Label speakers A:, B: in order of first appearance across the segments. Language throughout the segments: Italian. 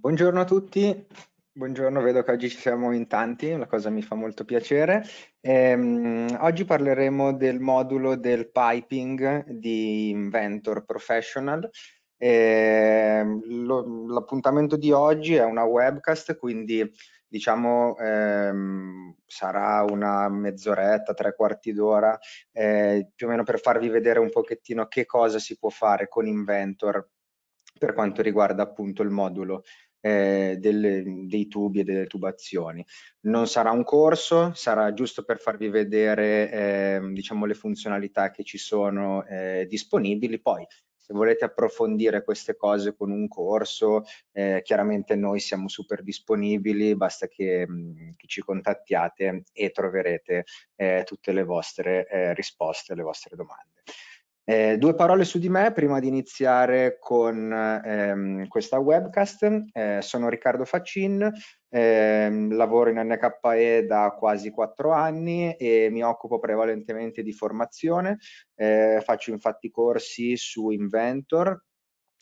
A: Buongiorno a tutti, buongiorno, vedo che oggi ci siamo in tanti, la cosa mi fa molto piacere. Ehm, oggi parleremo del modulo del piping di Inventor Professional. Ehm, l'appuntamento di oggi è una webcast, quindi diciamo ehm, sarà una mezz'oretta, tre quarti d'ora, eh, più o meno per farvi vedere un pochettino che cosa si può fare con Inventor per quanto riguarda appunto il modulo eh, delle, dei tubi e delle tubazioni. Non sarà un corso, sarà giusto per farvi vedere eh, diciamo, le funzionalità che ci sono eh, disponibili. Poi se volete approfondire queste cose con un corso, eh, chiaramente noi siamo super disponibili, basta che, mm, che ci contattiate e troverete eh, tutte le vostre eh, risposte alle vostre domande. Eh, due parole su di me prima di iniziare con ehm, questa webcast. Eh, sono Riccardo Faccin, ehm, lavoro in NKE da quasi quattro anni e mi occupo prevalentemente di formazione. Eh, faccio infatti corsi su Inventor,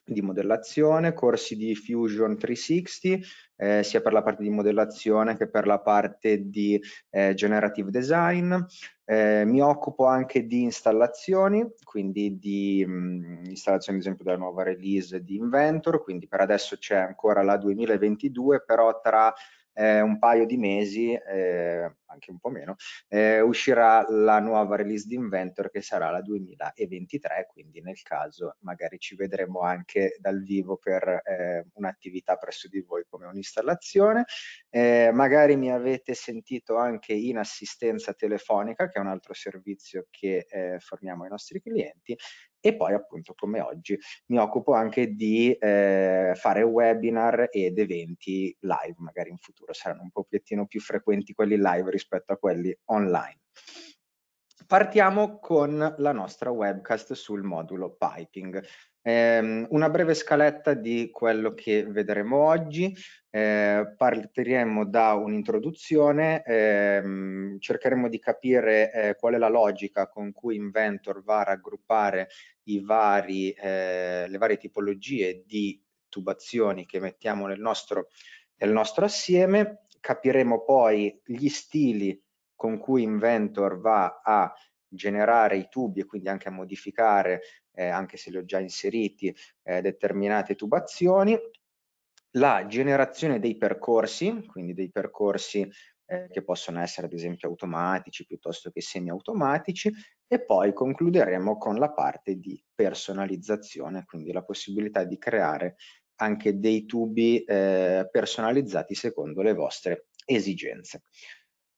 A: di modellazione, corsi di Fusion 360, eh, sia per la parte di modellazione che per la parte di eh, generative design. Eh, mi occupo anche di installazioni, quindi di mh, mm, installazione ad esempio della nuova release di Inventor, quindi per adesso c'è ancora la 2022, però tra eh, un paio di mesi, eh, anche un po' meno, eh, uscirà la nuova release di Inventor che sarà la 2023, quindi nel caso magari ci vedremo anche dal vivo per eh, un'attività presso di voi come un'installazione. Eh, magari mi avete sentito anche in assistenza telefonica, che è un altro servizio che eh, forniamo ai nostri clienti e poi appunto come oggi mi occupo anche di eh, fare webinar ed eventi live, magari in futuro saranno un pochettino più frequenti quelli live rispetto a quelli online. Partiamo con la nostra webcast sul modulo piping. Eh, una breve scaletta di quello che vedremo oggi. Eh, partiremo da un'introduzione, ehm, cercheremo di capire eh, qual è la logica con cui Inventor va a raggruppare vari, eh, le varie tipologie di tubazioni che mettiamo nel nostro, nel nostro assieme. Capiremo poi gli stili con cui Inventor va a generare i tubi e quindi anche a modificare eh, anche se li ho già inseriti, eh, determinate tubazioni, la generazione dei percorsi, quindi dei percorsi eh, che possono essere ad esempio automatici piuttosto che semiautomatici e poi concluderemo con la parte di personalizzazione, quindi la possibilità di creare anche dei tubi eh, personalizzati secondo le vostre esigenze.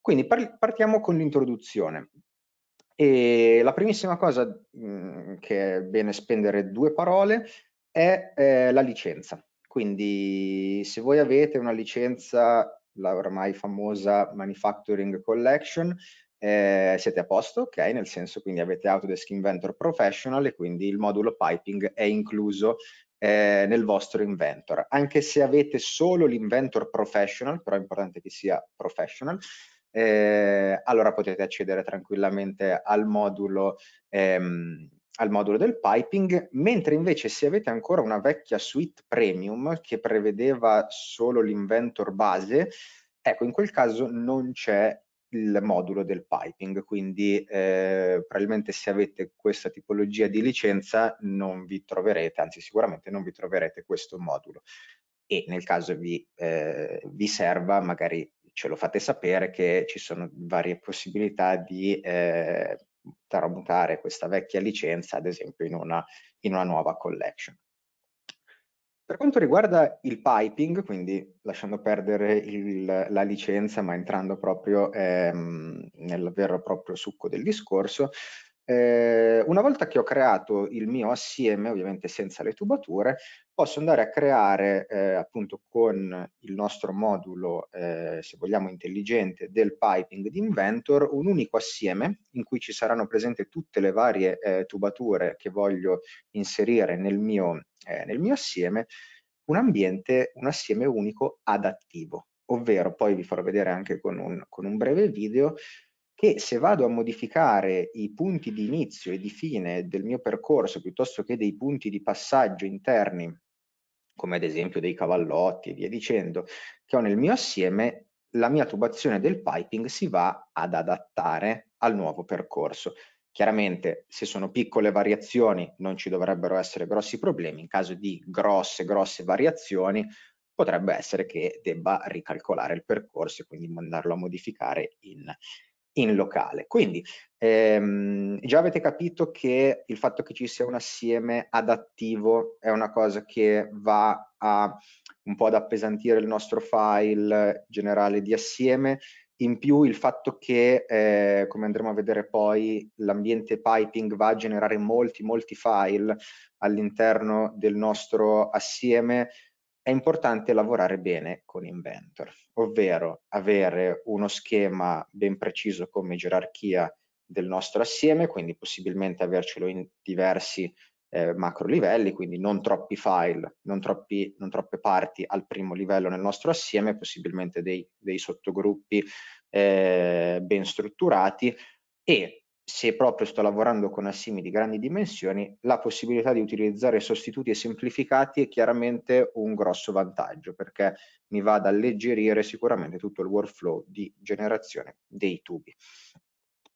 A: Quindi partiamo con l'introduzione. E la primissima cosa mh, mhmm, che è bene spendere due parole è eh, la licenza. Quindi se voi avete una licenza, la ormai famosa Manufacturing Collection, eh, siete a posto, ok? Nel senso quindi avete Autodesk Inventor Professional e quindi il modulo piping è incluso eh, nel vostro inventor. Anche se avete solo l'inventor professional, però è importante che sia professional, eh, allora potete accedere tranquillamente al modulo, ehm, al modulo del piping, mentre invece se avete ancora una vecchia suite premium che prevedeva solo l'inventor base, ecco in quel caso non c'è il modulo del piping, quindi eh, probabilmente se avete questa tipologia di licenza non vi troverete, anzi sicuramente non vi troverete questo modulo e nel caso vi, eh, vi serva magari ce lo fate sapere che ci sono varie possibilità di eh, tramutare questa vecchia licenza, ad esempio, in una, in una nuova collection. Per quanto riguarda il piping, quindi lasciando perdere il, la licenza ma entrando proprio ehm, nel vero e proprio succo del discorso, eh, una volta che ho creato il mio assieme, ovviamente senza le tubature, posso andare a creare eh, appunto con il nostro modulo, eh, se vogliamo intelligente, del piping di Inventor un unico assieme in cui ci saranno presenti tutte le varie eh, tubature che voglio inserire nel mio, eh, nel mio assieme, un ambiente, un assieme unico adattivo ovvero poi vi farò vedere anche con un, con un breve video che se vado a modificare i punti di inizio e di fine del mio percorso piuttosto che dei punti di passaggio interni, come ad esempio dei cavallotti e via dicendo, che ho nel mio assieme, la mia tubazione del piping si va ad adattare al nuovo percorso. Chiaramente se sono piccole variazioni non ci dovrebbero essere grossi problemi, in caso di grosse, grosse variazioni potrebbe essere che debba ricalcolare il percorso e quindi mandarlo a modificare in in locale. Quindi ehm, già avete capito che il fatto che ci sia un assieme adattivo è una cosa che va a un po' ad appesantire il nostro file generale di assieme, in più il fatto che, eh, come andremo a vedere poi, l'ambiente piping va a generare molti, molti file all'interno del nostro assieme, è importante lavorare bene con Inventor, ovvero avere uno schema ben preciso come gerarchia del nostro assieme, quindi possibilmente avercelo in diversi eh, macro livelli, quindi non troppi file, non, troppi, non, troppe parti al primo livello nel nostro assieme, possibilmente dei, dei sottogruppi eh, ben strutturati e se proprio sto lavorando con assimi di grandi dimensioni, la possibilità di utilizzare sostituti e semplificati è chiaramente un grosso vantaggio perché mi va ad alleggerire sicuramente tutto il workflow di generazione dei tubi.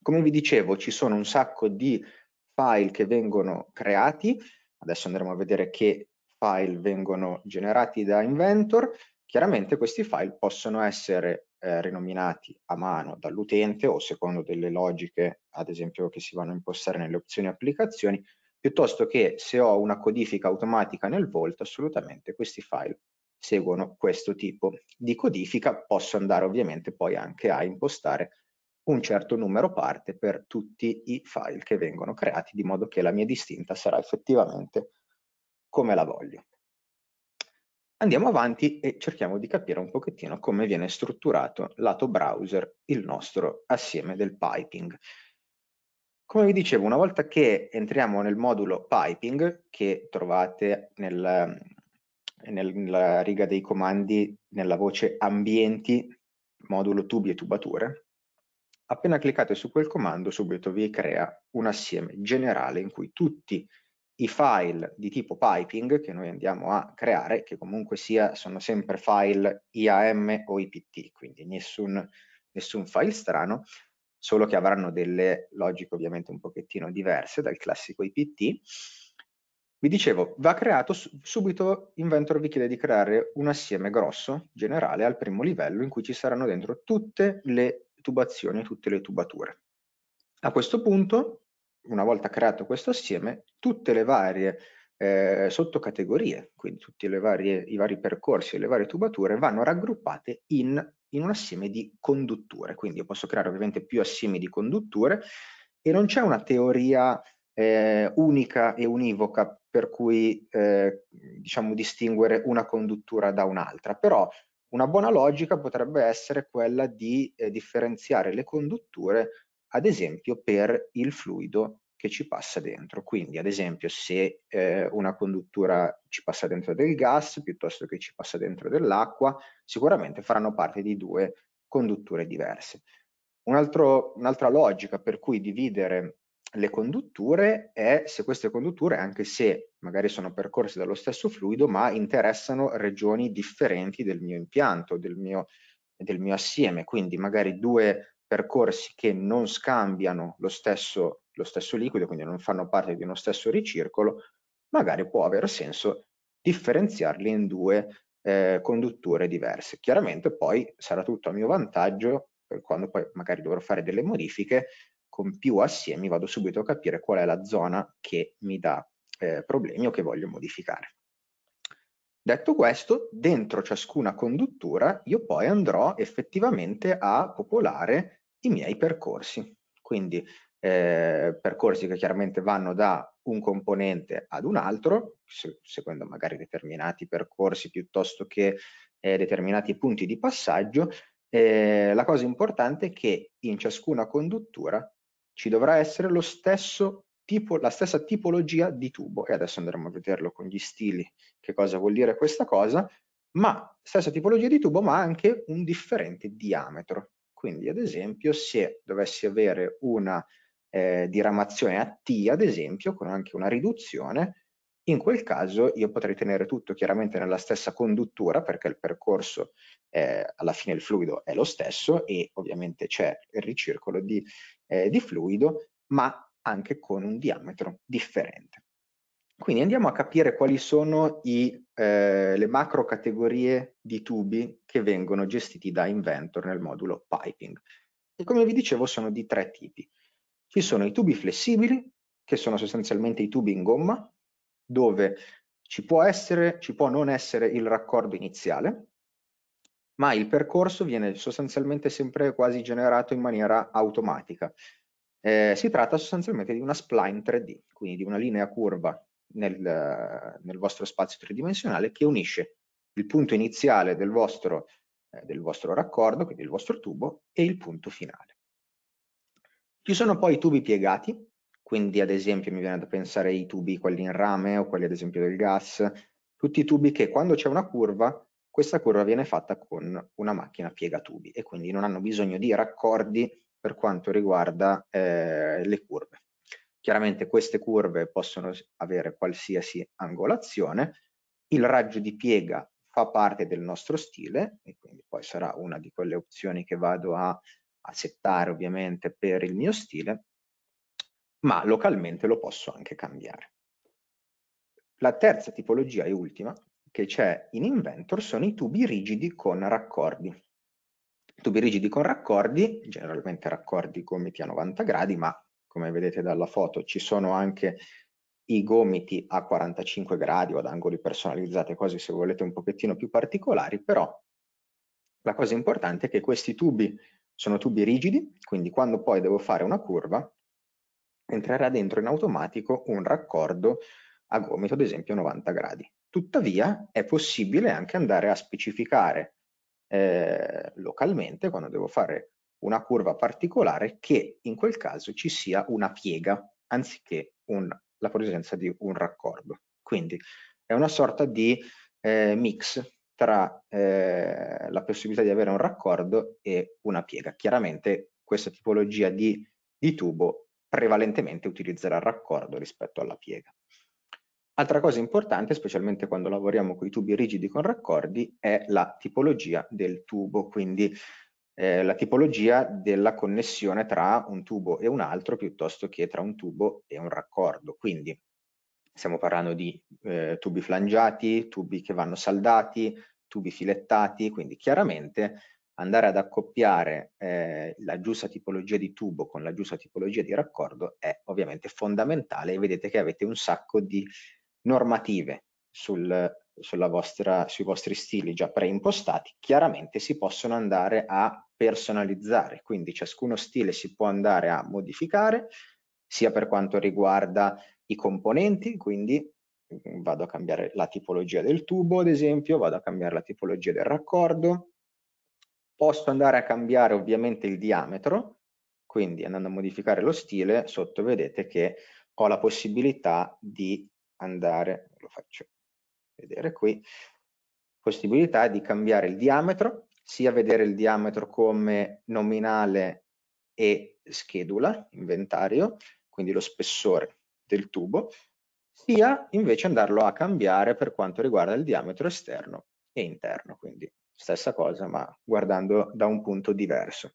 A: Come vi dicevo, ci sono un sacco di file che vengono creati, adesso andremo a vedere che file vengono generati da Inventor, Chiaramente questi file possono essere eh, rinominati a mano dall'utente o secondo delle logiche, ad esempio, che si vanno a impostare nelle opzioni applicazioni, piuttosto che se ho una codifica automatica nel Vault, assolutamente questi file seguono questo tipo di codifica. Posso andare ovviamente poi anche a impostare un certo numero parte per tutti i file che vengono creati, di modo che la mia distinta sarà effettivamente come la voglio andiamo avanti e cerchiamo di capire un pochettino come viene strutturato lato browser il nostro assieme del piping. Come vi dicevo, una volta che entriamo nel modulo piping, che trovate nel, nel, nella riga dei comandi nella voce ambienti, modulo tubi e tubature, appena cliccate su quel comando subito vi crea un assieme generale in cui tutti i i file di tipo piping che noi andiamo a creare, che comunque sia sono sempre file IAM o IPT, quindi nessun, nessun file strano, solo che avranno delle logiche ovviamente un pochettino diverse dal classico IPT. Vi dicevo, va creato subito, Inventor vi chiede di creare un assieme grosso, generale, al primo livello, in cui ci saranno dentro tutte le tubazioni, tutte le tubature. A questo punto una volta creato questo assieme, tutte le varie eh, sottocategorie, quindi tutti varie, i vari percorsi e le varie tubature vanno raggruppate in, in, un assieme di condutture, quindi io posso creare ovviamente più assiemi di condutture e non c'è una teoria eh, unica e univoca per cui eh, diciamo distinguere una conduttura da un'altra, però una buona logica potrebbe essere quella di eh, differenziare le condutture ad esempio per il fluido che ci passa dentro. Quindi ad esempio se eh, una conduttura ci passa dentro del gas piuttosto che ci passa dentro dell'acqua, sicuramente faranno parte di due condutture diverse. un'altra logica per cui dividere le condutture è se queste condutture, anche se magari sono percorse dallo stesso fluido, ma interessano regioni differenti del mio impianto, del mio, del mio assieme, quindi magari due percorsi che non scambiano lo stesso, lo stesso liquido, quindi non fanno parte di uno stesso ricircolo, magari può avere senso differenziarli in due eh, condutture diverse. Chiaramente poi sarà tutto a mio vantaggio, per quando poi magari dovrò fare delle modifiche, con più assiemi vado subito a capire qual è la zona che mi dà eh, problemi o che voglio modificare. Detto questo, dentro ciascuna conduttura io poi andrò effettivamente a popolare i miei percorsi. Quindi eh, percorsi che chiaramente vanno da un componente ad un altro, se, seguendo magari determinati percorsi piuttosto che eh, determinati punti di passaggio. Eh, la cosa importante è che in ciascuna conduttura ci dovrà essere lo stesso tipo, la stessa tipologia di tubo e adesso andremo a vederlo con gli stili che cosa vuol dire questa cosa, ma stessa tipologia di tubo ma anche un differente diametro quindi ad esempio se dovessi avere una eh, diramazione a T ad esempio con anche una riduzione, in quel caso io potrei tenere tutto chiaramente nella stessa conduttura perché il percorso eh, alla fine il fluido è lo stesso e ovviamente c'è il ricircolo di, eh, di fluido ma anche con un diametro differente. Quindi andiamo a capire quali sono i, eh, le macro categorie di tubi che vengono gestiti da Inventor nel modulo piping. E come vi dicevo sono di tre tipi. Ci sono i tubi flessibili, che sono sostanzialmente i tubi in gomma, dove ci può essere, ci può non essere il raccordo iniziale, ma il percorso viene sostanzialmente sempre quasi generato in maniera automatica. Eh, si tratta sostanzialmente di una spline 3D, quindi di una linea curva nel, nel vostro spazio tridimensionale che unisce il punto iniziale del vostro, eh, del vostro raccordo, quindi il vostro tubo, e il punto finale. Ci sono poi i tubi piegati, quindi ad esempio mi viene da pensare ai tubi, quelli in rame o quelli ad esempio del gas, tutti i tubi che quando c'è una curva, questa curva viene fatta con una macchina piegatubi e quindi non hanno bisogno di raccordi per quanto riguarda eh, le curve. Chiaramente queste curve possono avere qualsiasi angolazione, il raggio di piega fa parte del nostro stile e quindi poi sarà una di quelle opzioni che vado a, a settare ovviamente per il mio stile, ma localmente lo posso anche cambiare. La terza tipologia e ultima che c'è in Inventor sono i tubi rigidi con raccordi tubi rigidi con raccordi, generalmente raccordi gomiti a 90 gradi, ma come vedete dalla foto, ci sono anche i gomiti a 45 gradi o ad angoli personalizzati, cose se volete un pochettino più particolari, però la cosa importante è che questi tubi sono tubi rigidi, quindi quando poi devo fare una curva entrerà dentro in automatico un raccordo a gomito, ad esempio 90 gradi. Tuttavia è possibile anche andare a specificare eh, localmente, quando devo fare una curva particolare che in quel caso ci sia una piega anziché un, la presenza di un raccordo. Quindi è una sorta di eh, mix tra eh, la possibilità di avere un raccordo e una piega. Chiaramente questa tipologia di, di tubo prevalentemente utilizzerà il raccordo rispetto alla piega. Altra cosa importante, specialmente quando lavoriamo con i tubi rigidi con raccordi, è la tipologia del tubo, quindi eh, la tipologia della connessione tra un tubo e un altro piuttosto che tra un tubo e un raccordo. Quindi stiamo parlando di eh, tubi flangiati, tubi che vanno saldati, tubi filettati, quindi chiaramente andare ad accoppiare eh, la giusta tipologia di tubo con la giusta tipologia di raccordo è ovviamente fondamentale e vedete che avete un sacco di normative sul, sulla vostra, sui vostri stili già preimpostati, chiaramente si possono andare a personalizzare, quindi ciascuno stile si può andare a modificare, sia per quanto riguarda i componenti, quindi mm, vado a cambiare la tipologia del tubo, ad esempio, vado a cambiare la tipologia del raccordo, posso andare a cambiare ovviamente il diametro, quindi andando a modificare lo stile, sotto vedete che ho la possibilità di andare, lo faccio vedere qui, possibilità di cambiare il diametro, sia vedere il diametro come nominale e schedula, inventario, quindi lo spessore del tubo, sia invece andarlo a cambiare per quanto riguarda il diametro esterno e interno, quindi stessa cosa ma guardando da un punto diverso.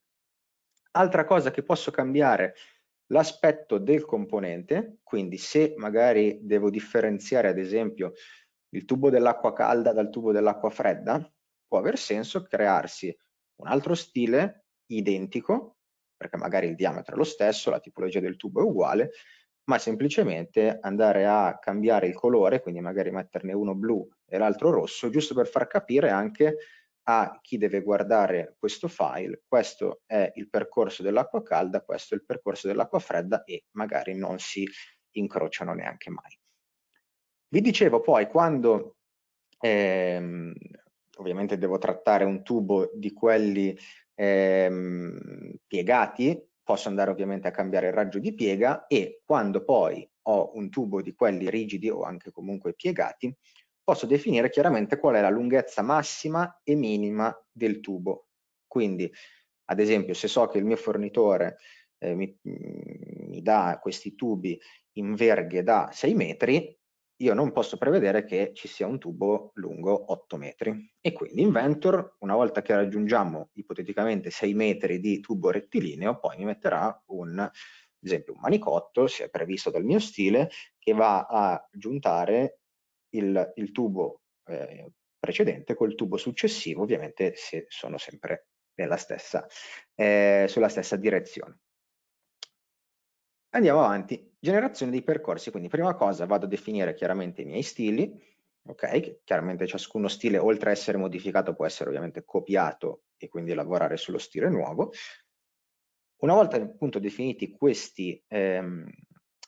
A: Altra cosa che posso cambiare l'aspetto del componente, quindi se magari devo differenziare ad esempio il tubo dell'acqua calda dal tubo dell'acqua fredda, può aver senso crearsi un altro stile identico, perché magari il diametro è lo stesso, la tipologia del tubo è uguale, ma semplicemente andare a cambiare il colore, quindi magari metterne uno blu e l'altro rosso, giusto per far capire anche a chi deve guardare questo file, questo è il percorso dell'acqua calda, questo è il percorso dell'acqua fredda e magari non si incrociano neanche mai. Vi dicevo poi quando, ehm, ovviamente devo trattare un tubo di quelli ehm, piegati, posso andare ovviamente a cambiare il raggio di piega e quando poi ho un tubo di quelli rigidi o anche comunque piegati, posso definire chiaramente qual è la lunghezza massima e minima del tubo. Quindi, ad esempio, se so che il mio fornitore eh, mi, mi dà questi tubi in verghe da 6 metri, io non posso prevedere che ci sia un tubo lungo 8 metri e quindi Inventor una volta che raggiungiamo ipoteticamente 6 metri di tubo rettilineo poi mi metterà un ad esempio un manicotto se è previsto dal mio stile che va a giuntare il, il tubo eh, precedente col tubo successivo ovviamente se sono sempre stessa, eh, sulla stessa direzione andiamo avanti Generazione dei percorsi, quindi prima cosa vado a definire chiaramente i miei stili, ok? Chiaramente ciascuno stile oltre a essere modificato può essere ovviamente copiato e quindi lavorare sullo stile nuovo. Una volta appunto definiti questi, ehm,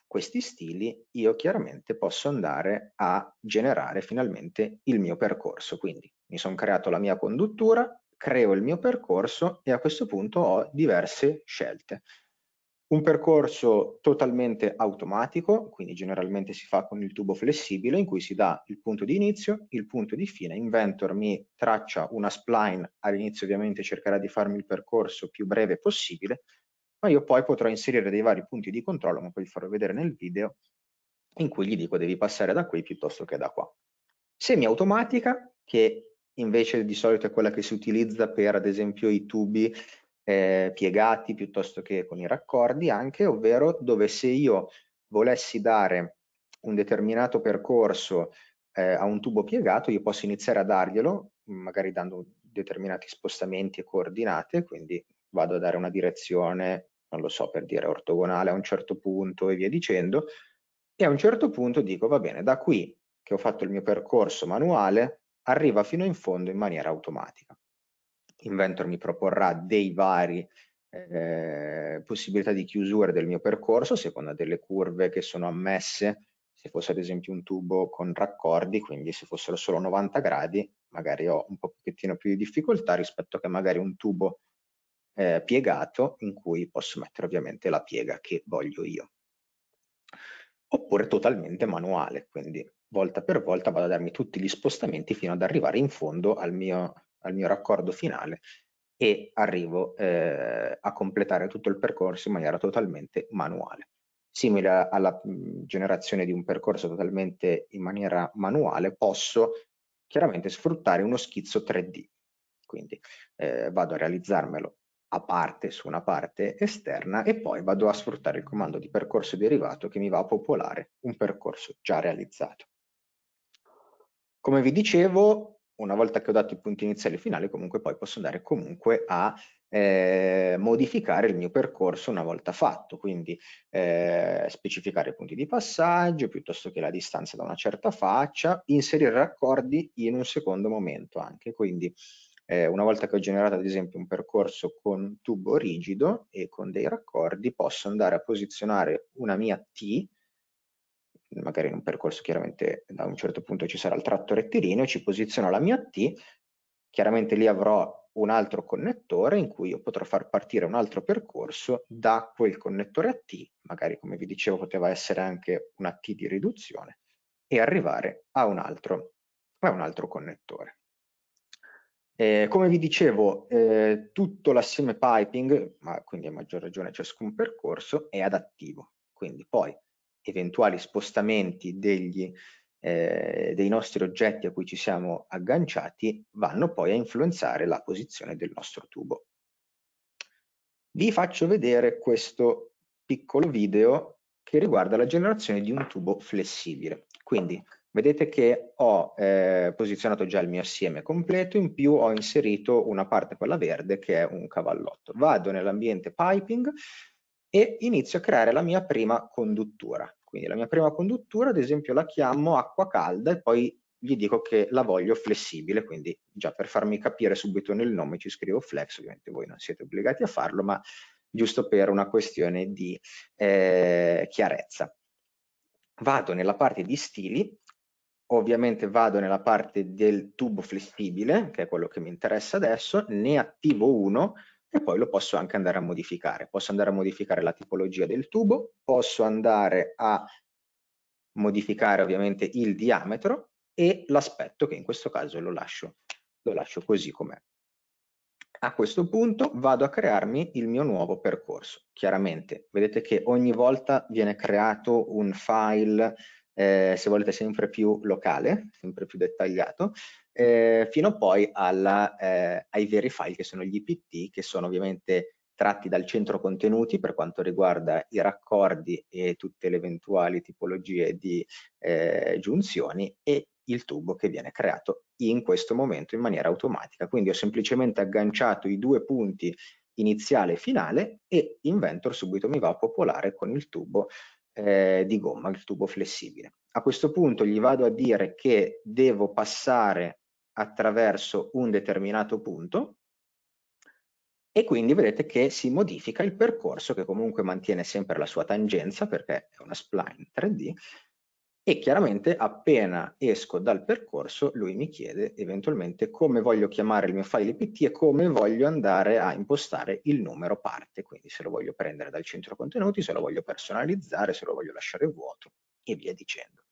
A: questi stili, io chiaramente posso andare a generare finalmente il mio percorso. Quindi mi sono creato la mia conduttura, creo il mio percorso e a questo punto ho diverse scelte. Un percorso totalmente automatico, quindi generalmente si fa con il tubo flessibile in cui si dà il punto di inizio, il punto di fine. Inventor mi traccia una spline, all'inizio ovviamente cercherà di farmi il percorso più breve possibile, ma io poi potrò inserire dei vari punti di controllo, ma poi vi farò vedere nel video, in cui gli dico devi passare da qui piuttosto che da qua. Semiautomatica, che invece di solito è quella che si utilizza per ad esempio i tubi eh, piegati piuttosto che con i raccordi anche, ovvero dove se io volessi dare un determinato percorso eh, a un tubo piegato, io posso iniziare a darglielo, magari dando determinati spostamenti e coordinate, quindi vado a dare una direzione, non lo so, per dire ortogonale a un certo punto e via dicendo, e a un certo punto dico, va bene, da qui che ho fatto il mio percorso manuale, arriva fino in fondo in maniera automatica. Inventor mi proporrà dei vari eh, possibilità di chiusura del mio percorso a seconda delle curve che sono ammesse se fosse ad esempio un tubo con raccordi quindi se fossero solo 90 gradi magari ho un pochettino più di difficoltà rispetto che magari un tubo eh, piegato in cui posso mettere ovviamente la piega che voglio io oppure totalmente manuale quindi volta per volta vado a darmi tutti gli spostamenti fino ad arrivare in fondo al mio al mio raccordo finale e arrivo eh, a completare tutto il percorso in maniera totalmente manuale. Simile alla mhmm, generazione di un percorso totalmente in maniera manuale, posso chiaramente sfruttare uno schizzo 3D. Quindi eh, vado a realizzarmelo a parte su una parte esterna e poi vado a sfruttare il comando di percorso derivato che mi va a popolare un percorso già realizzato. Come vi dicevo, una volta che ho dato i punti iniziali e finali, comunque poi posso andare comunque a eh, modificare il mio percorso una volta fatto, quindi eh, specificare i punti di passaggio piuttosto che la distanza da una certa faccia, inserire raccordi in un secondo momento anche, quindi eh, una volta che ho generato ad esempio un percorso con tubo rigido e con dei raccordi posso andare a posizionare una mia T magari in un percorso chiaramente da un certo punto ci sarà il tratto rettilineo, ci posiziono la mia T, chiaramente lì avrò un altro connettore in cui io potrò far partire un altro percorso da quel connettore a T, magari come vi dicevo poteva essere anche una T di riduzione, e arrivare a un altro, a un altro connettore. Eh, come vi dicevo, eh, tutto l'assieme piping, ma quindi a maggior ragione ciascun percorso, è adattivo, quindi poi eventuali spostamenti degli, eh, dei nostri oggetti a cui ci siamo agganciati vanno poi a influenzare la posizione del nostro tubo. Vi faccio vedere questo piccolo video che riguarda la generazione di un tubo flessibile. Quindi vedete che ho eh, posizionato già il mio assieme completo, in più ho inserito una parte, quella verde, che è un cavallotto. Vado nell'ambiente piping, e inizio a creare la mia prima conduttura. Quindi la mia prima conduttura, ad esempio, la chiamo acqua calda e poi gli dico che la voglio flessibile, quindi già per farmi capire subito nel nome ci scrivo flex, ovviamente voi non siete obbligati a farlo, ma giusto per una questione di eh, chiarezza. Vado nella parte di stili, ovviamente vado nella parte del tubo flessibile, che è quello che mi interessa adesso, ne attivo uno e poi lo posso anche andare a modificare. Posso andare a modificare la tipologia del tubo, posso andare a modificare ovviamente il diametro e l'aspetto che in questo caso lo lascio, lo lascio così com'è. A questo punto vado a crearmi il mio nuovo percorso. Chiaramente vedete che ogni volta viene creato un file eh, se volete sempre più locale, sempre più dettagliato, eh, fino poi alla, eh, ai veri file che sono gli IPT, che sono ovviamente tratti dal centro contenuti per quanto riguarda i raccordi e tutte le eventuali tipologie di eh, giunzioni e il tubo che viene creato in questo momento in maniera automatica. Quindi ho semplicemente agganciato i due punti iniziale e finale e Inventor subito mi va a popolare con il tubo eh, di gomma, il tubo flessibile. A questo punto gli vado a dire che devo passare attraverso un determinato punto e quindi vedete che si modifica il percorso che comunque mantiene sempre la sua tangenza perché è una spline 3D, e chiaramente appena esco dal percorso lui mi chiede eventualmente come voglio chiamare il mio file PT e come voglio andare a impostare il numero parte, quindi se lo voglio prendere dal centro contenuti, se lo voglio personalizzare, se lo voglio lasciare vuoto e via dicendo.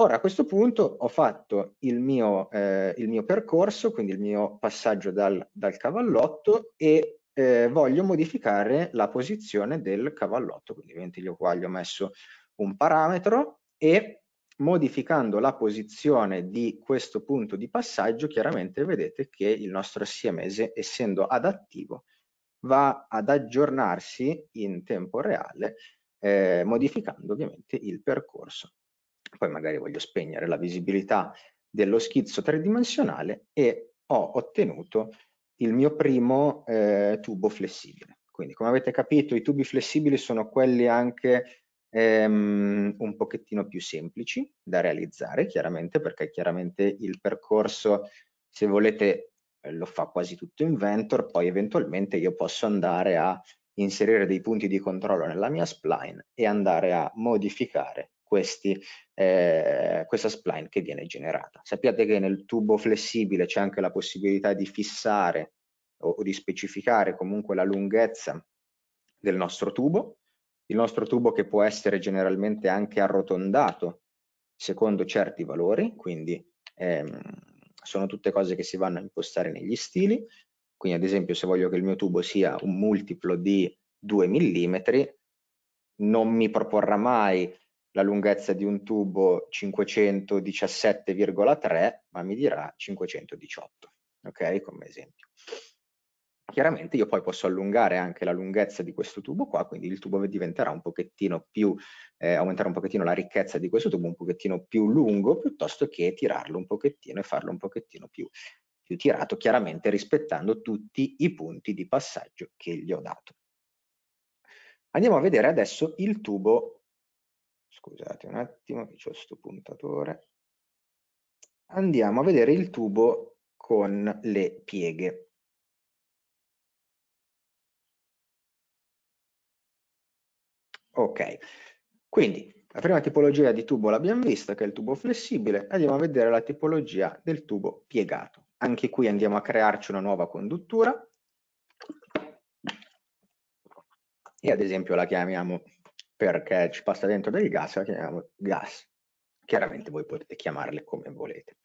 A: Ora a questo punto ho fatto il mio, eh, il mio percorso, quindi il mio passaggio dal, dal cavallotto e eh, voglio modificare la posizione del cavallotto, quindi ovviamente io qua gli ho messo un parametro e modificando la posizione di questo punto di passaggio chiaramente vedete che il nostro assiemese essendo adattivo va ad aggiornarsi in tempo reale eh, modificando ovviamente il percorso. Poi magari voglio spegnere la visibilità dello schizzo tridimensionale e ho ottenuto il mio primo eh, tubo flessibile. Quindi come avete capito i tubi flessibili sono quelli anche ehm, un pochettino più semplici da realizzare, chiaramente, perché chiaramente il percorso, se volete, eh, lo fa quasi tutto Inventor, poi eventualmente io posso andare a inserire dei punti di controllo nella mia spline e andare a modificare questi, eh, questa spline che viene generata. Sappiate che nel tubo flessibile c'è anche la possibilità di fissare o, o di specificare comunque la lunghezza del nostro tubo il nostro tubo che può essere generalmente anche arrotondato secondo certi valori, quindi ehm, sono tutte cose che si vanno a impostare negli stili, quindi ad esempio se voglio che il mio tubo sia un multiplo di 2 mm, non mi proporrà mai la lunghezza di un tubo 517,3, ma mi dirà 518, ok? Come esempio chiaramente io poi posso allungare anche la lunghezza di questo tubo qua, quindi il tubo diventerà un pochettino più, eh, aumentare un pochettino la ricchezza di questo tubo, un pochettino più lungo, piuttosto che tirarlo un pochettino e farlo un pochettino più, più tirato, chiaramente rispettando tutti i punti di passaggio che gli ho dato. Andiamo a vedere adesso il tubo, scusate un attimo che c'ho sto puntatore, andiamo a vedere il tubo con le pieghe. Ok, quindi la prima tipologia di tubo l'abbiamo vista, che è il tubo flessibile, andiamo a vedere la tipologia del tubo piegato. Anche qui andiamo a crearci una nuova conduttura e ad esempio la chiamiamo perché ci passa dentro del gas, la chiamiamo gas. Chiaramente voi potete chiamarle come volete.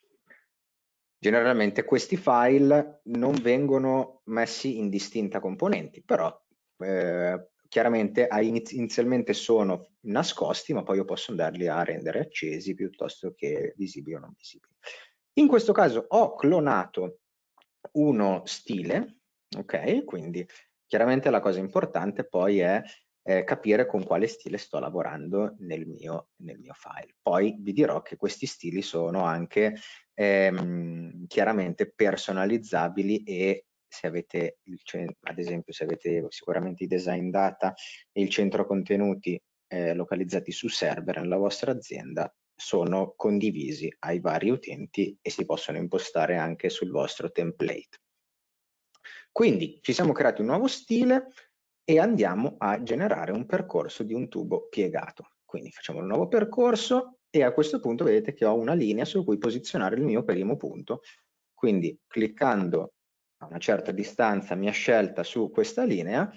A: Generalmente questi file non vengono messi in distinta componenti, però eh, chiaramente inizialmente sono nascosti, ma poi io posso andarli a rendere accesi piuttosto che visibili o non visibili. In questo caso ho clonato uno stile, ok? Quindi chiaramente la cosa importante poi è eh, capire con quale stile sto lavorando nel mio, nel mio, file. Poi vi dirò che questi stili sono anche ehm, chiaramente personalizzabili e se avete centro, ad esempio se avete sicuramente i design data e il centro contenuti eh, localizzati su server nella vostra azienda sono condivisi ai vari utenti e si possono impostare anche sul vostro template. Quindi ci siamo creati un nuovo stile e andiamo a generare un percorso di un tubo piegato. Quindi facciamo un nuovo percorso e a questo punto vedete che ho una linea su cui posizionare il mio primo punto. Quindi cliccando a una certa distanza mia scelta su questa linea,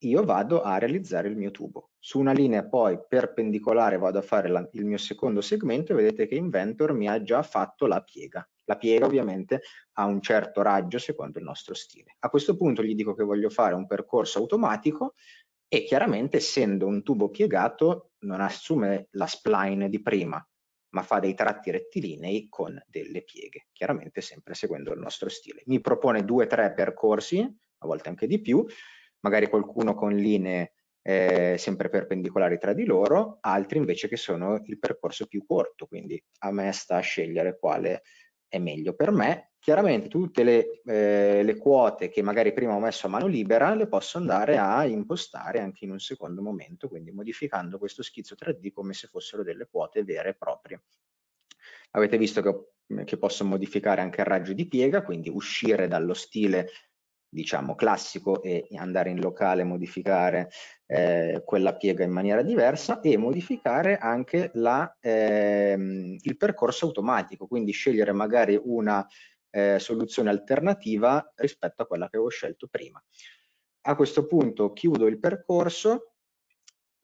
A: io vado a realizzare il mio tubo. Su una linea poi perpendicolare vado a fare la, il mio secondo segmento e vedete che Inventor mi ha già fatto la piega. La piega ovviamente ha un certo raggio secondo il nostro stile. A questo punto gli dico che voglio fare un percorso automatico e chiaramente essendo un tubo piegato non assume la spline di prima, ma fa dei tratti rettilinei con delle pieghe, chiaramente sempre seguendo il nostro stile. Mi propone due o tre percorsi, a volte anche di più, magari qualcuno con linee eh, sempre perpendicolari tra di loro, altri invece che sono il percorso più corto, quindi a me sta a scegliere quale è meglio per me chiaramente tutte le, eh, le, quote che magari prima ho messo a mano libera le posso andare a impostare anche in un secondo momento, quindi modificando questo schizzo 3D come se fossero delle quote vere e proprie. Avete visto che, che posso modificare anche il raggio di piega, quindi uscire dallo stile diciamo classico e andare in locale modificare eh, quella piega in maniera diversa e modificare anche la, ehm, il percorso automatico, quindi scegliere magari una eh, soluzione alternativa rispetto a quella che avevo scelto prima. A questo punto chiudo il percorso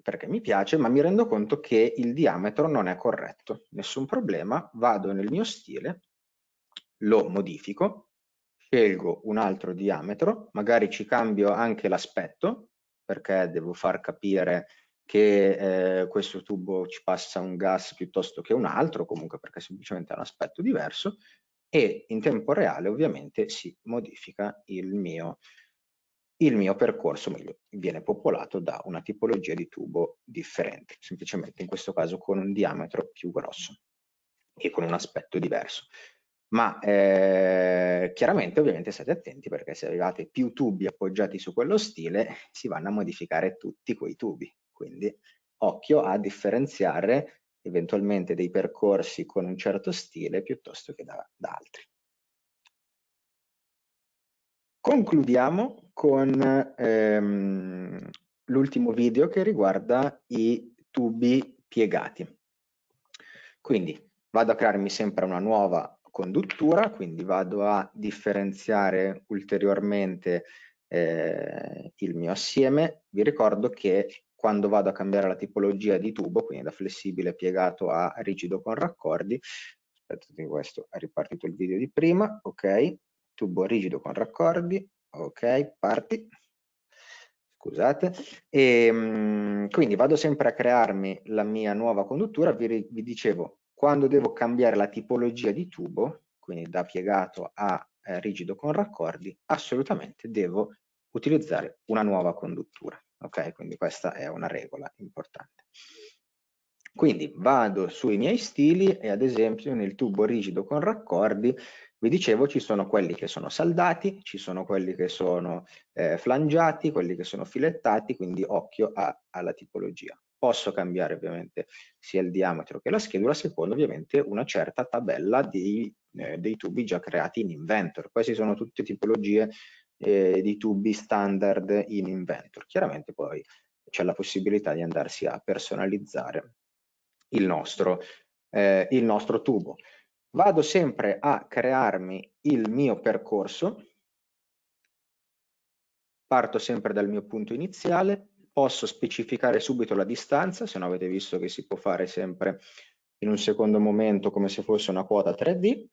A: perché mi piace, ma mi rendo conto che il diametro non è corretto. Nessun problema, vado nel mio stile, lo modifico, scelgo un altro diametro, magari ci cambio anche l'aspetto, perché devo far capire che eh, questo tubo ci passa un gas piuttosto che un altro, comunque perché semplicemente ha un aspetto diverso, e in tempo reale ovviamente si modifica il mio, il mio percorso, meglio, viene popolato da una tipologia di tubo differente, semplicemente in questo caso con un diametro più grosso e con un aspetto diverso. Ma eh, chiaramente ovviamente state attenti perché se arrivate più tubi appoggiati su quello stile si vanno a modificare tutti quei tubi, quindi occhio a differenziare eventualmente dei percorsi con un certo stile piuttosto che da, da altri. Concludiamo con ehm, l'ultimo video che riguarda i tubi piegati. Quindi vado a crearmi sempre una nuova conduttura, quindi vado a differenziare ulteriormente eh, il mio assieme. Vi ricordo che quando vado a cambiare la tipologia di tubo, quindi da flessibile piegato a rigido con raccordi, aspetta questo è ripartito il video di prima, ok, tubo rigido con raccordi, ok, parti, scusate, e, ehm, quindi vado sempre a crearmi la mia nuova conduttura, vi, vi dicevo, quando devo cambiare la tipologia di tubo, quindi da piegato a eh, rigido con raccordi, assolutamente devo utilizzare una nuova conduttura ok? Quindi questa è una regola importante. Quindi vado sui miei stili e ad esempio nel tubo rigido con raccordi, vi dicevo ci sono quelli che sono saldati, ci sono quelli che sono eh, flangiati, quelli che sono filettati, quindi occhio a, alla tipologia. Posso cambiare ovviamente sia il diametro che la schedula secondo ovviamente una certa tabella di, eh, dei tubi già creati in Inventor. Queste sono tutte tipologie eh, di tubi standard in Inventor. Chiaramente poi c'è la possibilità di andarsi a personalizzare il nostro, eh, il nostro tubo. Vado sempre a crearmi il mio percorso, parto sempre dal mio punto iniziale, posso specificare subito la distanza, se no avete visto che si può fare sempre in un secondo momento come se fosse una quota 3D,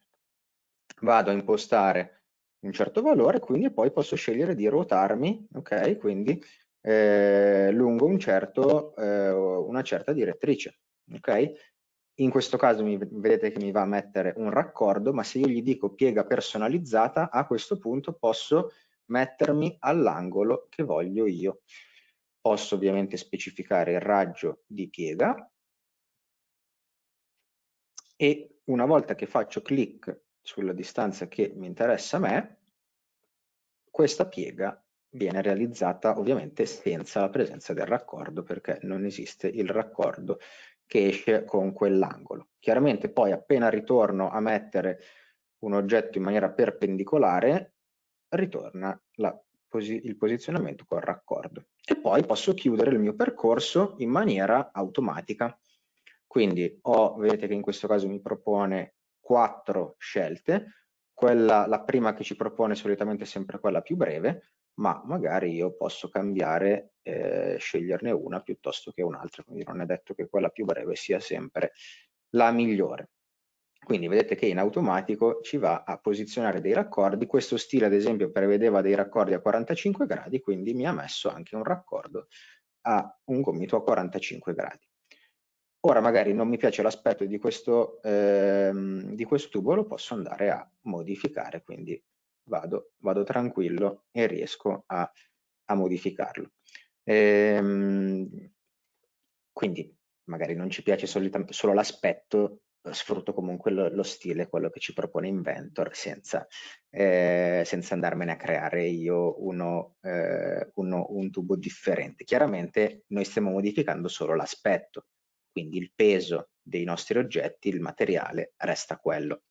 A: vado a impostare un certo valore, quindi poi posso scegliere di ruotarmi, ok? Quindi eh, lungo un certo, eh, una certa direttrice, ok? In questo caso mi, vedete che mi va a mettere un raccordo, ma se io gli dico piega personalizzata, a questo punto posso mettermi all'angolo che voglio io. Posso ovviamente specificare il raggio di piega e una volta che faccio clic sulla distanza che mi interessa a me, questa piega viene realizzata ovviamente senza la presenza del raccordo perché non esiste il raccordo che esce con quell'angolo. Chiaramente poi appena ritorno a mettere un oggetto in maniera perpendicolare ritorna la, il posizionamento col raccordo e poi posso chiudere il mio percorso in maniera automatica. Quindi ho, vedete che in questo caso mi propone quattro scelte, quella, la prima che ci propone solitamente sempre quella più breve, ma magari io posso cambiare, eh, sceglierne una piuttosto che un'altra, quindi non è detto che quella più breve sia sempre la migliore. Quindi vedete che in automatico ci va a posizionare dei raccordi, questo stile ad esempio prevedeva dei raccordi a 45 gradi, quindi mi ha messo anche un raccordo a un gomito a 45 gradi. Ora magari non mi piace l'aspetto di, questo, ehm, di questo tubo, lo posso andare a modificare, quindi vado, vado tranquillo e riesco a, a modificarlo. Ehm, quindi magari non ci piace solo l'aspetto, eh, sfrutto comunque lo, lo, stile, quello che ci propone Inventor, senza, eh, senza andarmene a creare io uno, eh, uno, un tubo differente. Chiaramente noi stiamo modificando solo l'aspetto, quindi il peso dei nostri oggetti, il materiale, resta quello.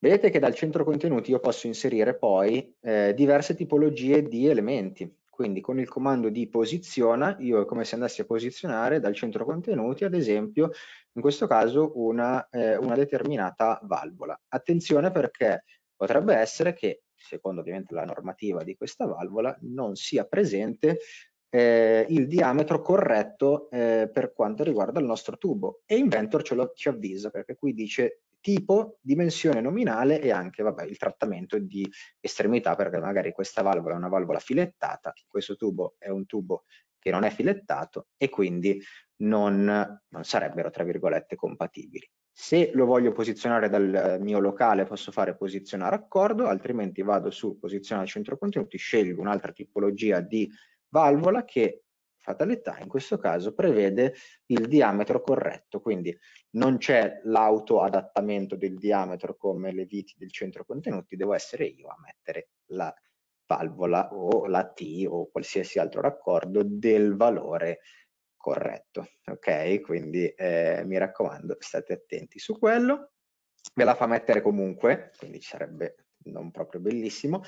A: Vedete che dal centro contenuti io posso inserire poi eh, diverse tipologie di elementi, quindi con il comando di posiziona, io è come se andassi a posizionare dal centro contenuti, ad esempio, in questo caso una, eh, una determinata valvola. Attenzione perché potrebbe essere che, secondo ovviamente la normativa di questa valvola, non sia presente eh, il diametro corretto eh, per quanto riguarda il nostro tubo e Inventor ce lo ci avvisa perché qui dice tipo, dimensione nominale e anche vabbè, il trattamento di estremità perché magari questa valvola è una valvola filettata, questo tubo è un tubo che non è filettato e quindi non, non sarebbero tra virgolette compatibili. Se lo voglio posizionare dal mio locale posso fare posizionare accordo, altrimenti vado su posizionare centro contenuti, scelgo un'altra tipologia di valvola che fatalità in questo caso prevede il diametro corretto, quindi non c'è l'auto adattamento del diametro come le viti del centro contenuti, devo essere io a mettere la valvola o la T o qualsiasi altro raccordo del valore corretto, ok? Quindi eh, mi raccomando, state attenti su quello, ve la fa mettere comunque, quindi sarebbe non proprio bellissimo,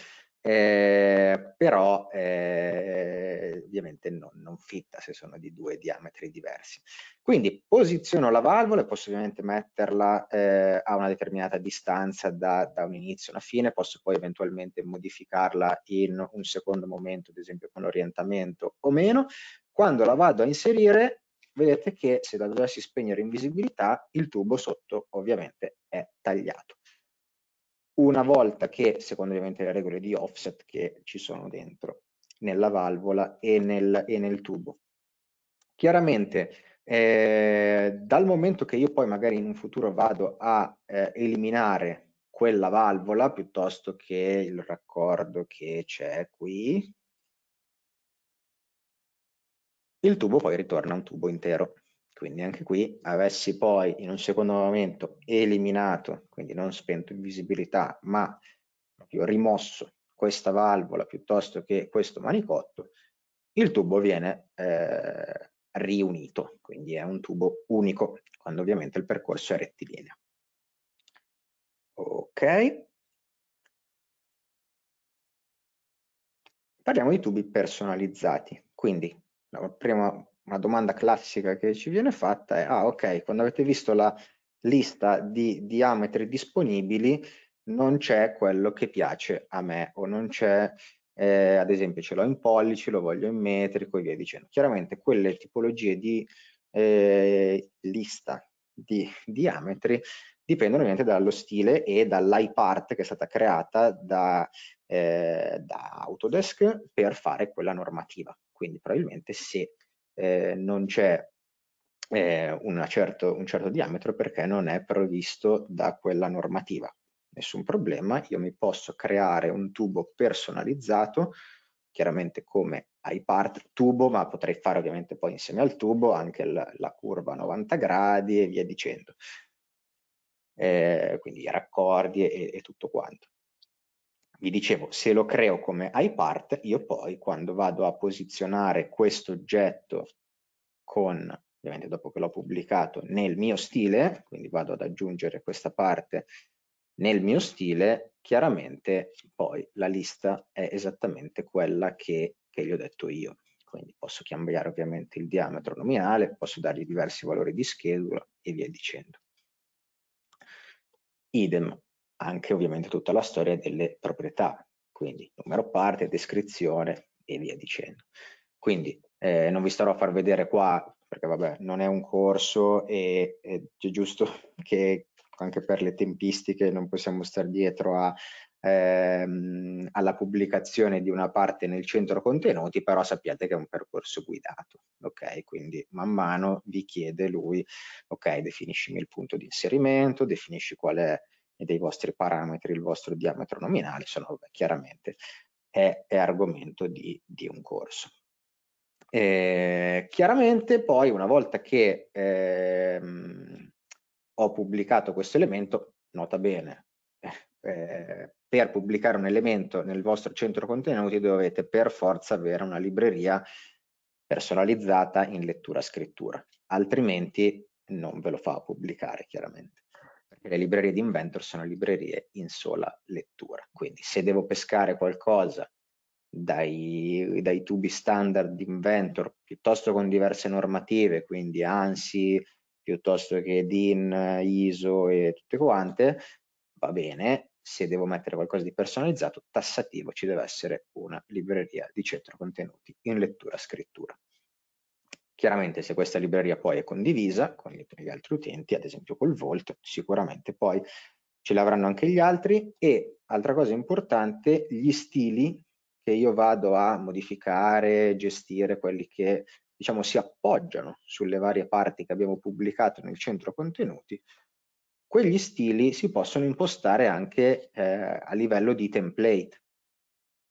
A: eh, però eh, ovviamente non, non, fitta se sono di due diametri diversi. Quindi posiziono la valvola e posso ovviamente metterla eh, a una determinata distanza da, da un inizio a una fine, posso poi eventualmente modificarla in un secondo momento, ad esempio con orientamento o meno. Quando la vado a inserire vedete che se la dovessi spegnere in visibilità il tubo sotto ovviamente è tagliato una volta che, secondo ovviamente le regole di offset che ci sono dentro, nella valvola e nel, e nel tubo. Chiaramente eh, dal momento che io poi magari in un futuro vado a eh, eliminare quella valvola piuttosto che il raccordo che c'è qui, il tubo poi ritorna un tubo intero. Quindi anche qui avessi poi in un secondo momento eliminato, quindi non spento in visibilità, ma proprio rimosso questa valvola piuttosto che questo manicotto, il tubo viene eh, riunito, quindi è un tubo unico, quando ovviamente il percorso è rettilineo. Ok. Parliamo di tubi personalizzati, quindi la prima una domanda classica che ci viene fatta è, ah ok, quando avete visto la lista di diametri disponibili non c'è quello che piace a me o non c'è, eh, ad esempio ce l'ho in pollici, lo voglio in metrico e via dicendo. Chiaramente quelle tipologie di eh, lista di diametri dipendono ovviamente dallo stile e dall'iPart che è stata creata da, eh, da Autodesk per fare quella normativa. Quindi probabilmente se eh, non c'è eh, certo, un certo diametro perché non è previsto da quella normativa. Nessun problema, io mi posso creare un tubo personalizzato, chiaramente come ai tubo, ma potrei fare ovviamente poi insieme al tubo anche la, la curva 90 gradi e via dicendo. Eh, quindi i raccordi e, e tutto quanto vi dicevo, se lo creo come IPart, io poi quando vado a posizionare questo oggetto con, ovviamente dopo che l'ho pubblicato, nel mio stile, quindi vado ad aggiungere questa parte nel mio stile, chiaramente poi la lista è esattamente quella che, che gli ho detto io. Quindi posso cambiare ovviamente il diametro nominale, posso dargli diversi valori di schedula e via dicendo. Idem, anche ovviamente tutta la storia delle proprietà, quindi numero parte, descrizione e via dicendo. Quindi eh, non vi starò a far vedere qua perché vabbè non è un corso e è giusto che anche per le tempistiche non possiamo stare dietro a, ehm, alla pubblicazione di una parte nel centro contenuti, però sappiate che è un percorso guidato, ok? Quindi man mano vi chiede lui, ok, definiscimi il punto di inserimento, definisci qual è e dei vostri parametri, il vostro diametro nominale, se no chiaramente è, è argomento di, di, un corso. Eh, chiaramente poi una volta che ehm, ho pubblicato questo elemento, nota bene, eh, eh, per pubblicare un elemento nel vostro centro contenuti dovete per forza avere una libreria personalizzata in lettura-scrittura, altrimenti non ve lo fa pubblicare chiaramente perché le librerie di Inventor sono librerie in sola lettura. Quindi se devo pescare qualcosa dai, dai tubi standard di Inventor, piuttosto con diverse normative, quindi ANSI, piuttosto che DIN, ISO e tutte quante, va bene, se devo mettere qualcosa di personalizzato, tassativo ci deve essere una libreria di centro contenuti in lettura-scrittura. Chiaramente se questa libreria poi è condivisa con gli altri utenti, ad esempio col Volt, sicuramente poi ce l'avranno anche gli altri e altra cosa importante, gli stili che io vado a modificare, gestire, quelli che diciamo si appoggiano sulle varie parti che abbiamo pubblicato nel centro contenuti, quegli stili si possono impostare anche eh, a livello di template.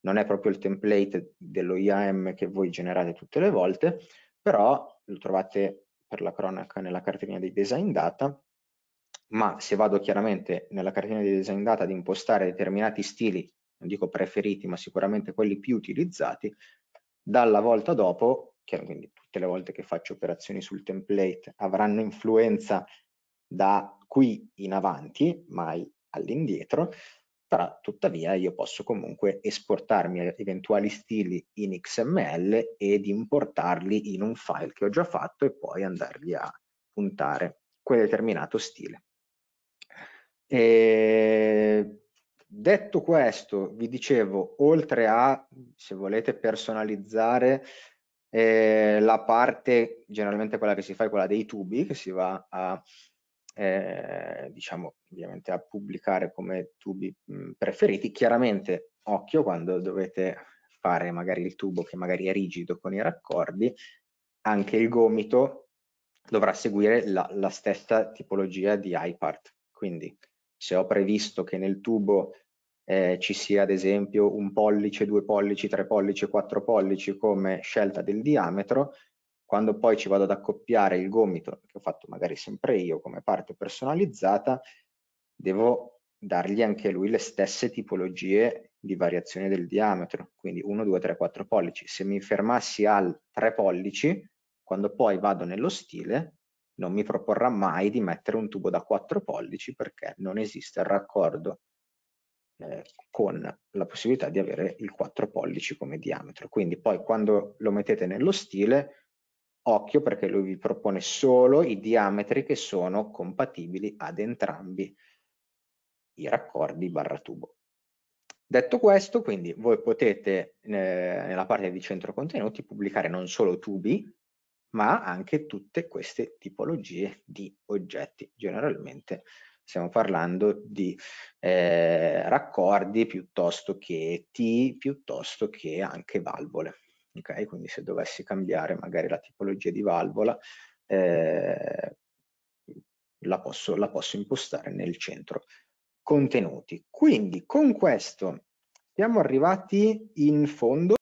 A: Non è proprio il template dello IAM che voi generate tutte le volte, però lo trovate per la cronaca nella cartellina di design data, ma se vado chiaramente nella cartellina di design data ad impostare determinati stili, non dico preferiti, ma sicuramente quelli più utilizzati, dalla volta dopo, quindi tutte le volte che faccio operazioni sul template avranno influenza da qui in avanti, mai all'indietro, tra, tuttavia io posso comunque esportarmi eventuali stili in XML ed importarli in un file che ho già fatto e poi andarli a puntare quel determinato stile. E detto questo, vi dicevo, oltre a, se volete personalizzare, eh, la parte generalmente quella che si fa è quella dei tubi che si va a eh, diciamo ovviamente a pubblicare come tubi mh, mhmm, preferiti. Chiaramente occhio quando dovete fare magari il tubo che magari è rigido con i raccordi, anche il gomito dovrà seguire la, la stessa tipologia di iPart. Quindi se ho previsto che nel tubo eh, ci sia ad esempio un pollice, due pollici, tre pollici, quattro pollici come scelta del diametro, quando poi ci vado ad accoppiare il gomito che ho fatto magari sempre io come parte personalizzata, devo dargli anche lui le stesse tipologie di variazione del diametro, quindi 1, 2, 3, 4 pollici. Se mi fermassi al 3 pollici, quando poi vado nello stile, non mi proporrà mai di mettere un tubo da 4 pollici perché non esiste il raccordo eh, con la possibilità di avere il 4 pollici come diametro. Quindi poi quando lo mettete nello stile Occhio perché lui vi propone solo i diametri che sono compatibili ad entrambi i raccordi barra tubo. Detto questo, quindi voi potete eh, nella parte di centro contenuti pubblicare non solo tubi, ma anche tutte queste tipologie di oggetti. Generalmente stiamo parlando di eh, raccordi piuttosto che T, piuttosto che anche valvole ok? Quindi se dovessi cambiare magari la tipologia di valvola, eh, la, posso, la posso impostare nel centro contenuti. Quindi con questo siamo arrivati in fondo.